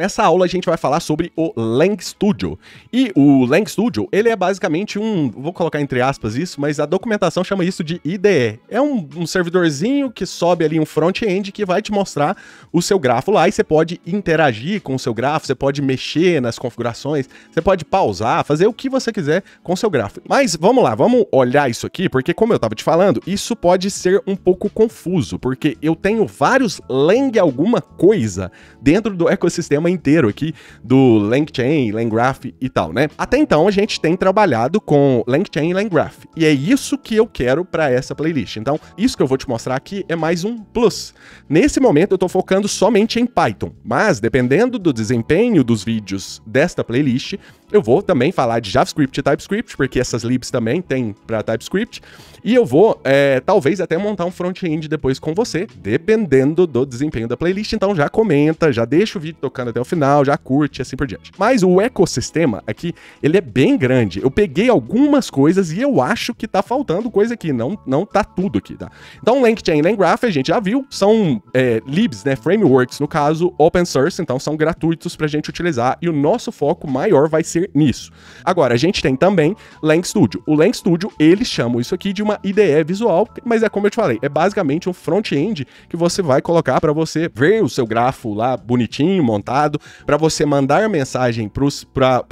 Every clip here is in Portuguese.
Nessa aula a gente vai falar sobre o Lang Studio. E o Lang Studio, ele é basicamente um, vou colocar entre aspas isso, mas a documentação chama isso de IDE. É um, um servidorzinho que sobe ali um front-end que vai te mostrar o seu grafo lá e você pode interagir com o seu grafo, você pode mexer nas configurações, você pode pausar, fazer o que você quiser com o seu grafo. Mas vamos lá, vamos olhar isso aqui, porque como eu estava te falando, isso pode ser um pouco confuso, porque eu tenho vários Lang alguma coisa dentro do ecossistema inteiro aqui do LangChain, LangGraph e tal, né? Até então a gente tem trabalhado com LangChain e LangGraph, e é isso que eu quero para essa playlist. Então, isso que eu vou te mostrar aqui é mais um plus. Nesse momento eu estou focando somente em Python, mas dependendo do desempenho dos vídeos desta playlist, eu vou também falar de JavaScript e TypeScript, porque essas libs também tem para TypeScript. E eu vou, é, talvez, até montar um front-end depois com você, dependendo do desempenho da playlist. Então já comenta, já deixa o vídeo tocando até o final, já curte, assim por diante. Mas o ecossistema aqui, ele é bem grande. Eu peguei algumas coisas e eu acho que tá faltando coisa aqui. Não, não tá tudo aqui, tá? Então, LangChain e LangGraph, a gente já viu, são é, libs, né? Frameworks, no caso, open source, então são gratuitos pra gente utilizar. E o nosso foco maior vai ser nisso. Agora, a gente tem também Lang Studio. O Lang Studio, eles chamam isso aqui de uma IDE visual, mas é como eu te falei, é basicamente um front-end que você vai colocar para você ver o seu grafo lá bonitinho, montado, para você mandar mensagem para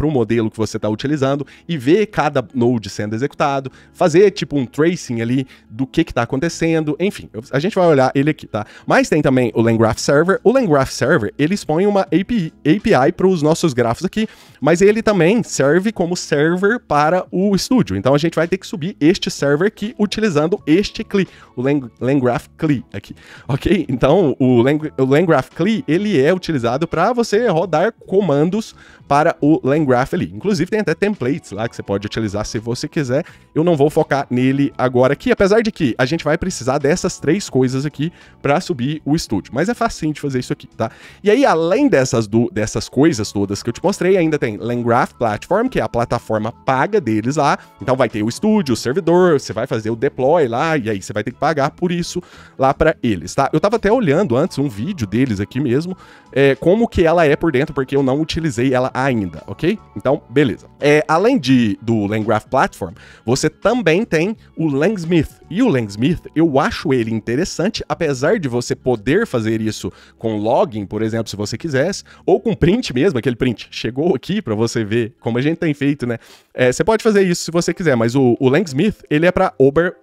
o modelo que você está utilizando e ver cada node sendo executado, fazer tipo um tracing ali do que está acontecendo, enfim, a gente vai olhar ele aqui, tá? Mas tem também o LangGraph Server. O LangGraph Server, ele expõe uma API, API para os nossos grafos aqui, mas ele também também serve como server para o estúdio. Então a gente vai ter que subir este server aqui utilizando este CLI, o Lang Langraph CLI aqui, ok? Então o, Lang o Langraph CLI, ele é utilizado para você rodar comandos para o Langraph ali. Inclusive tem até templates lá que você pode utilizar se você quiser. Eu não vou focar nele agora aqui, apesar de que a gente vai precisar dessas três coisas aqui para subir o estúdio. Mas é facinho de fazer isso aqui, tá? E aí, além dessas, do, dessas coisas todas que eu te mostrei, ainda tem Langraph, Graph Platform, que é a plataforma paga deles lá. Então vai ter o estúdio, o servidor, você vai fazer o deploy lá, e aí você vai ter que pagar por isso lá para eles, tá? Eu tava até olhando antes um vídeo deles aqui mesmo, é, como que ela é por dentro, porque eu não utilizei ela ainda, ok? Então, beleza. É, além de, do LangGraph Platform, você também tem o LangSmith. E o LangSmith, eu acho ele interessante, apesar de você poder fazer isso com login, por exemplo, se você quisesse, ou com print mesmo, aquele print chegou aqui para você ver como a gente tem feito, né? É, você pode fazer isso se você quiser, mas o, o Langsmith, ele é para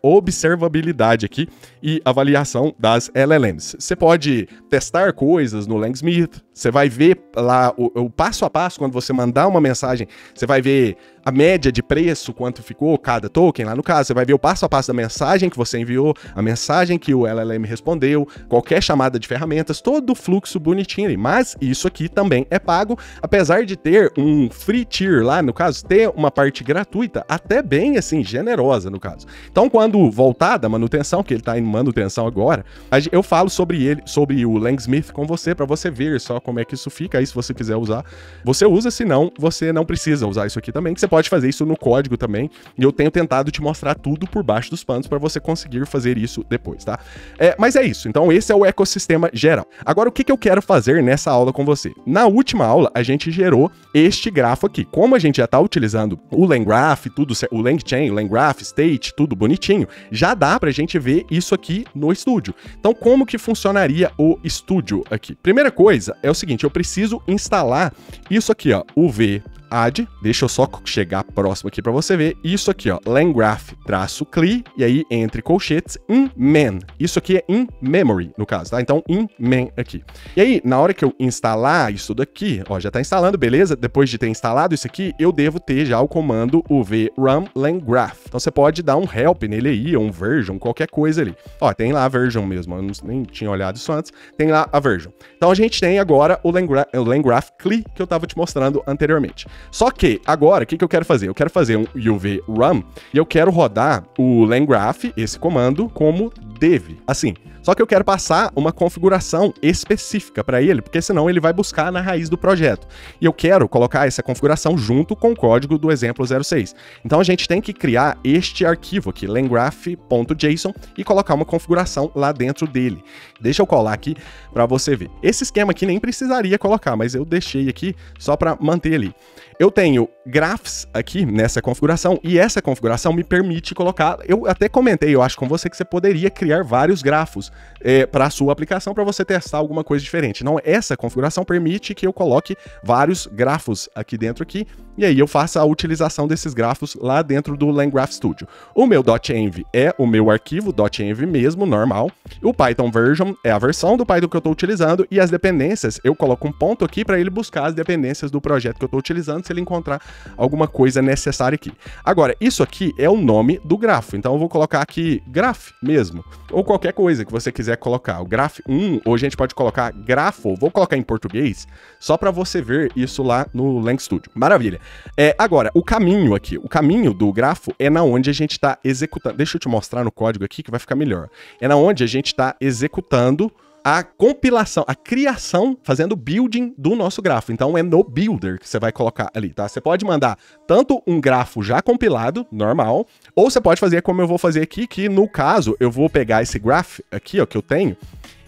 observabilidade aqui e avaliação das LLMs. Você pode testar coisas no Langsmith, você vai ver lá o, o, passo a passo, quando você mandar uma mensagem, você vai ver a média de preço, quanto ficou cada token lá no caso. Você vai ver o passo a passo da mensagem que você enviou, a mensagem que o LLM respondeu, qualquer chamada de ferramentas, todo o fluxo bonitinho. Mas isso aqui também é pago, apesar de ter um free tier lá, no caso, ter uma parte gratuita, até bem assim, generosa no caso. Então, quando voltar da manutenção, que ele está em manutenção agora, eu falo sobre ele, sobre o Langsmith com você, para você ver só como é que isso fica aí, se você quiser usar. Você usa, senão você não precisa usar isso aqui também, que você pode fazer isso no código também. E eu tenho tentado te mostrar tudo por baixo dos panos para você conseguir fazer isso depois, tá? É, mas é isso. Então, esse é o ecossistema geral. Agora, o que, que eu quero fazer nessa aula com você? Na última aula, a gente gerou este grafo aqui. Como a gente já está utilizando o LangGraph, tudo, o LangChain, LangGraph, State, tudo bonitinho, já dá para a gente ver isso aqui no estúdio. Então, como que funcionaria o estúdio aqui? Primeira coisa é o é o seguinte, eu preciso instalar isso aqui, ó, o V add, deixa eu só chegar próximo aqui para você ver, isso aqui, ó, langraph, traço cli, e aí entre colchetes, in man. Isso aqui é in memory, no caso, tá? Então, in man aqui. E aí, na hora que eu instalar isso daqui, ó, já tá instalando, beleza? Depois de ter instalado isso aqui, eu devo ter já o comando o vram langraph. Então, você pode dar um help nele aí, um version, qualquer coisa ali. Ó, tem lá a version mesmo, eu nem tinha olhado isso antes, tem lá a version. Então, a gente tem agora o, langra o langraph cli que eu tava te mostrando anteriormente. Só que, agora, o que, que eu quero fazer? Eu quero fazer um UV run e eu quero rodar o LangGraph, esse comando, como dev. Assim, só que eu quero passar uma configuração específica para ele, porque senão ele vai buscar na raiz do projeto. E eu quero colocar essa configuração junto com o código do exemplo 06. Então a gente tem que criar este arquivo aqui, langraph.json, e colocar uma configuração lá dentro dele. Deixa eu colar aqui para você ver. Esse esquema aqui nem precisaria colocar, mas eu deixei aqui só para manter ali. Eu tenho graphs aqui nessa configuração e essa configuração me permite colocar. Eu até comentei, eu acho com você que você poderia criar vários grafos é, eh, para a sua aplicação para você testar alguma coisa diferente. Não, essa configuração permite que eu coloque vários grafos aqui dentro aqui e aí eu faço a utilização desses grafos lá dentro do LangGraph Studio. O meu .env é o meu arquivo, .env mesmo, normal. O Python version é a versão do Python que eu estou utilizando e as dependências, eu coloco um ponto aqui para ele buscar as dependências do projeto que eu estou utilizando, se ele encontrar alguma coisa necessária aqui. Agora, isso aqui é o nome do grafo, então eu vou colocar aqui graph mesmo, ou qualquer coisa que você quiser colocar. O graph 1, ou a gente pode colocar grafo, vou colocar em português, só para você ver isso lá no LangStudio. Maravilha! É, agora, o caminho aqui, o caminho do grafo é na onde a gente está executando. Deixa eu te mostrar no código aqui que vai ficar melhor. É na onde a gente está executando a compilação, a criação, fazendo building do nosso grafo. Então é no builder que você vai colocar ali, tá? Você pode mandar tanto um grafo já compilado, normal, ou você pode fazer como eu vou fazer aqui, que no caso eu vou pegar esse graph aqui, ó, que eu tenho,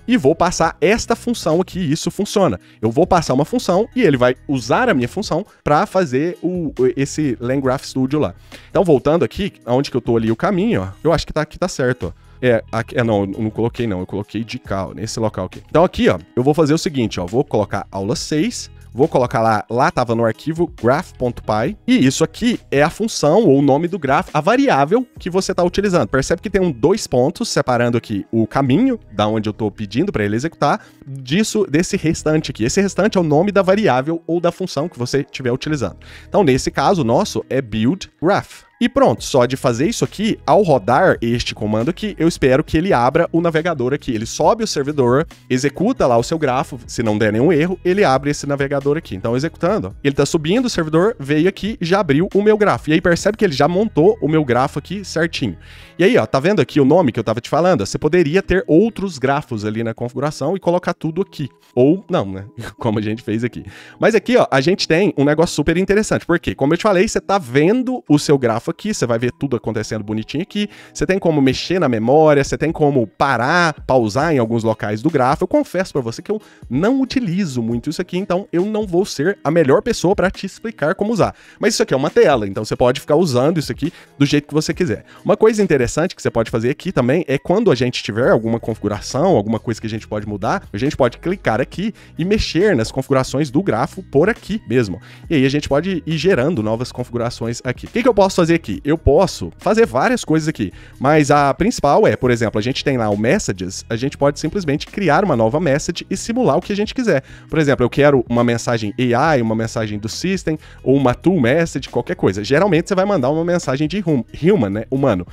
e vou passar esta função aqui, isso funciona. Eu vou passar uma função e ele vai usar a minha função para fazer o, esse LangGraph Studio lá. Então, voltando aqui, aonde que eu tô ali o caminho, ó, eu acho que tá, aqui tá certo, ó. É, aqui, é, não, eu não coloquei não, eu coloquei de cá, ó, nesse local aqui. Então aqui, ó, eu vou fazer o seguinte, ó, vou colocar aula 6 Vou colocar lá, lá estava no arquivo graph.py, e isso aqui é a função ou o nome do graph, a variável que você está utilizando. Percebe que tem um dois pontos separando aqui o caminho da onde eu estou pedindo para ele executar disso desse restante aqui. Esse restante é o nome da variável ou da função que você estiver utilizando. Então, nesse caso, o nosso é build graph. E pronto, só de fazer isso aqui, ao rodar este comando aqui, eu espero que ele abra o navegador aqui. Ele sobe o servidor, executa lá o seu grafo, se não der nenhum erro, ele abre esse navegador aqui. Então, executando, ele tá subindo o servidor, veio aqui, já abriu o meu grafo. E aí percebe que ele já montou o meu grafo aqui certinho. E aí, ó, tá vendo aqui o nome que eu tava te falando? Você poderia ter outros grafos ali na configuração e colocar tudo aqui. Ou não, né? Como a gente fez aqui. Mas aqui, ó, a gente tem um negócio super interessante. Porque, como eu te falei, você tá vendo o seu grafo aqui, você vai ver tudo acontecendo bonitinho aqui, você tem como mexer na memória, você tem como parar, pausar em alguns locais do gráfico. Eu confesso para você que eu não utilizo muito isso aqui, então eu não vou ser a melhor pessoa para te explicar como usar. Mas isso aqui é uma tela, então você pode ficar usando isso aqui do jeito que você quiser. Uma coisa interessante que você pode fazer aqui também é quando a gente tiver alguma configuração, alguma coisa que a gente pode mudar, a gente pode clicar aqui e mexer nas configurações do grafo por aqui mesmo. E aí a gente pode ir gerando novas configurações aqui. O que, que eu posso fazer dizer que eu posso fazer várias coisas aqui, mas a principal é, por exemplo, a gente tem lá o messages, a gente pode simplesmente criar uma nova message e simular o que a gente quiser. Por exemplo, eu quero uma mensagem AI, uma mensagem do system ou uma tool message, qualquer coisa. Geralmente você vai mandar uma mensagem de hum, human, né, humano.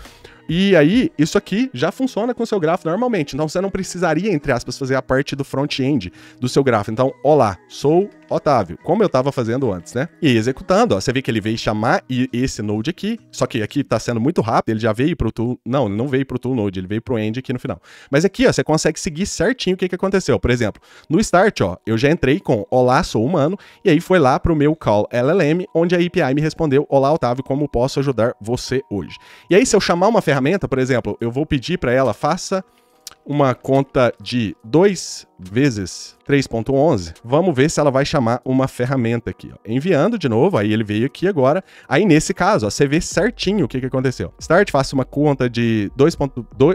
E aí, isso aqui já funciona com o seu grafo normalmente. Então, você não precisaria, entre aspas, fazer a parte do front-end do seu grafo. Então, olá, sou Otávio, como eu estava fazendo antes, né? E executando, ó, você vê que ele veio chamar esse node aqui, só que aqui está sendo muito rápido, ele já veio para o tool... Não, ele não veio para o tool node, ele veio para o end aqui no final. Mas aqui, ó, você consegue seguir certinho o que, que aconteceu. Por exemplo, no start, ó, eu já entrei com olá, sou humano, e aí foi lá para o meu call LLM, onde a API me respondeu, olá, Otávio, como posso ajudar você hoje? E aí, se eu chamar uma ferramenta ferramenta, por exemplo, eu vou pedir para ela faça uma conta de 2 vezes 3.11, vamos ver se ela vai chamar uma ferramenta aqui. Ó. Enviando de novo, aí ele veio aqui agora. Aí nesse caso, ó, você vê certinho o que, que aconteceu. Start, faço uma conta de 2,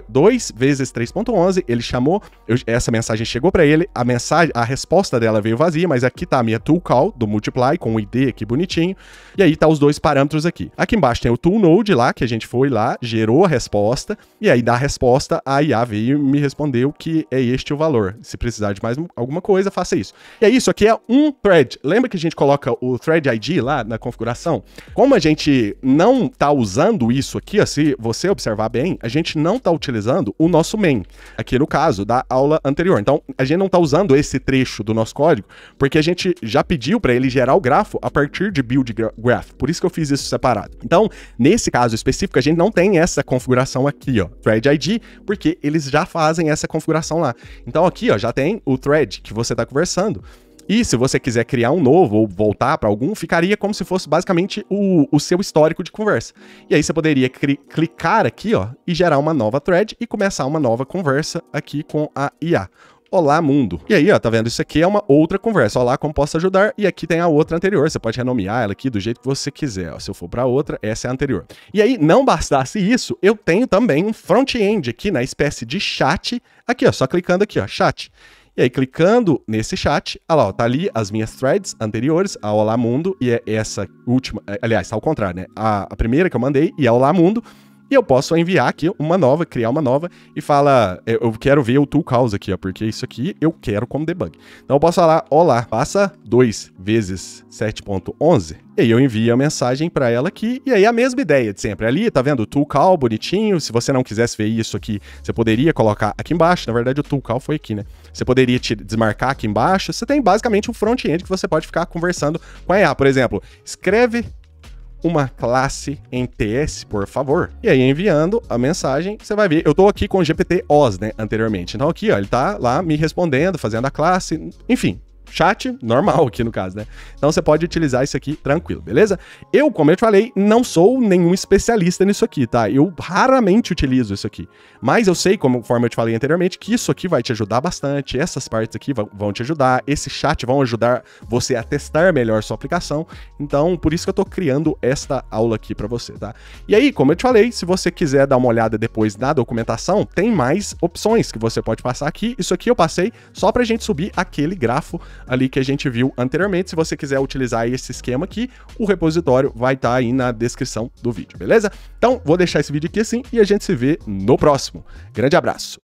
2 vezes 3.11, ele chamou, eu, essa mensagem chegou para ele, a mensagem, a resposta dela veio vazia, mas aqui tá a minha tool call do multiply com o ID aqui bonitinho, e aí tá os dois parâmetros aqui. Aqui embaixo tem o tool node lá, que a gente foi lá, gerou a resposta, e aí da resposta a IA veio e me respondeu que é este o valor. Se precisar de mais alguma alguma coisa, faça isso. E aí, é isso aqui é um thread. Lembra que a gente coloca o thread ID lá na configuração? Como a gente não está usando isso aqui, ó, se você observar bem, a gente não está utilizando o nosso main, aqui no caso da aula anterior. Então, a gente não está usando esse trecho do nosso código, porque a gente já pediu para ele gerar o grafo a partir de build graph. Por isso que eu fiz isso separado. Então, nesse caso específico, a gente não tem essa configuração aqui, ó, thread ID, porque eles já fazem essa configuração lá. Então, aqui, ó, já tem o thread, que você está conversando. E se você quiser criar um novo ou voltar para algum, ficaria como se fosse basicamente o, o seu histórico de conversa. E aí você poderia clicar aqui, ó, e gerar uma nova thread e começar uma nova conversa aqui com a IA. Olá, mundo. E aí, ó, tá vendo? Isso aqui é uma outra conversa. Olá, como posso ajudar? E aqui tem a outra anterior. Você pode renomear ela aqui do jeito que você quiser. Ó. Se eu for para outra, essa é a anterior. E aí, não bastasse isso, eu tenho também um front-end aqui na espécie de chat. Aqui, ó, só clicando aqui, ó, chat. E aí, clicando nesse chat, olha lá, ó, tá ali as minhas threads anteriores, a Olá Mundo, e é essa última. É, aliás, tá ao contrário, né? A, a primeira que eu mandei e a Olá Mundo. E eu posso enviar aqui uma nova, criar uma nova e fala, é, eu quero ver o tool cause aqui, ó, porque isso aqui eu quero como debug. Então eu posso falar, olá, passa 2 vezes 7.11 e aí eu envio a mensagem para ela aqui, e aí a mesma ideia de sempre. Ali, tá vendo o call bonitinho, se você não quisesse ver isso aqui, você poderia colocar aqui embaixo, na verdade o call foi aqui, né? Você poderia te desmarcar aqui embaixo, você tem basicamente um front-end que você pode ficar conversando com a IA. Por exemplo, escreve uma classe em TS, por favor. E aí, enviando a mensagem, você vai ver. Eu tô aqui com o GPT OS, né, anteriormente. Então aqui, ó, ele tá lá me respondendo, fazendo a classe, enfim chat normal aqui no caso, né? Então você pode utilizar isso aqui tranquilo, beleza? Eu, como eu te falei, não sou nenhum especialista nisso aqui, tá? Eu raramente utilizo isso aqui. Mas eu sei, conforme eu te falei anteriormente, que isso aqui vai te ajudar bastante, essas partes aqui vão te ajudar, esse chat vão ajudar você a testar melhor sua aplicação. Então, por isso que eu tô criando esta aula aqui para você, tá? E aí, como eu te falei, se você quiser dar uma olhada depois na documentação, tem mais opções que você pode passar aqui. Isso aqui eu passei só pra gente subir aquele grafo ali que a gente viu anteriormente. Se você quiser utilizar esse esquema aqui, o repositório vai estar tá aí na descrição do vídeo, beleza? Então, vou deixar esse vídeo aqui assim e a gente se vê no próximo. Grande abraço!